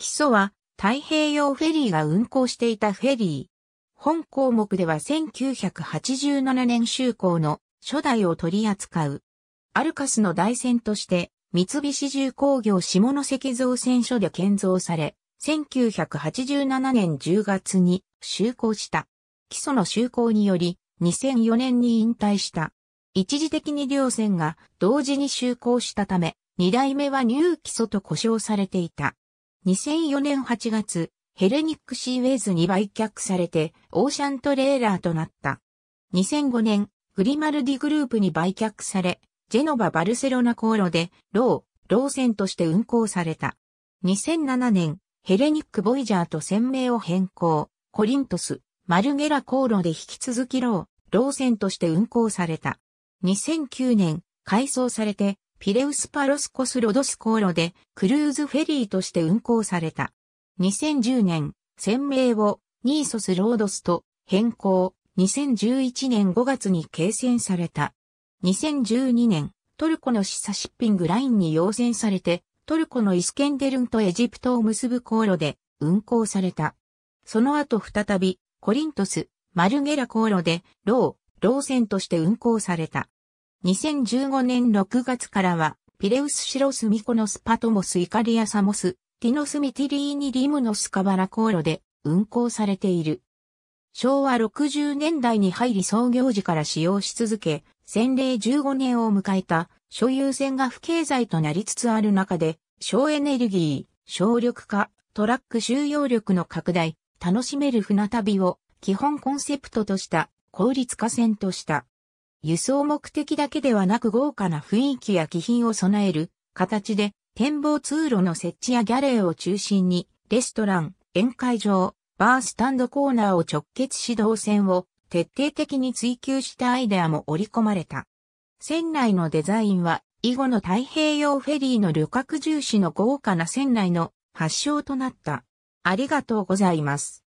基礎は太平洋フェリーが運航していたフェリー。本項目では1987年就航の初代を取り扱う。アルカスの大船として三菱重工業下関造船所で建造され、1987年10月に就航した。基礎の就航により2004年に引退した。一時的に両船が同時に就航したため、二代目はニュー基礎と呼称されていた。2004年8月、ヘレニックシーウェイズに売却されて、オーシャントレーラーとなった。2005年、グリマルディグループに売却され、ジェノバ・バルセロナ航路で、ロー、ロー線として運行された。2007年、ヘレニック・ボイジャーと船名を変更、コリントス、マルゲラ航路で引き続きロー、ロー線として運行された。2009年、改装されて、ピレウスパロスコスロドス航路でクルーズフェリーとして運航された。2010年、船名をニーソスロードスと変更、2011年5月に形成された。2012年、トルコのシサシッピングラインに要請されて、トルコのイスケンデルンとエジプトを結ぶ航路で運航された。その後再び、コリントス、マルゲラ航路で、ロー、ロー線として運航された。2015年6月からは、ピレウスシロスミコノスパトモスイカリアサモス、ティノスミティリーニリムノスカバラ航路で運行されている。昭和60年代に入り創業時から使用し続け、洗礼15年を迎えた所有船が不経済となりつつある中で、省エネルギー、省力化、トラック収容力の拡大、楽しめる船旅を基本コンセプトとした効率化船とした。輸送目的だけではなく豪華な雰囲気や気品を備える形で展望通路の設置やギャレーを中心にレストラン、宴会場、バースタンドコーナーを直結し導線を徹底的に追求したアイデアも織り込まれた。船内のデザインは以後の太平洋フェリーの旅客重視の豪華な船内の発祥となった。ありがとうございます。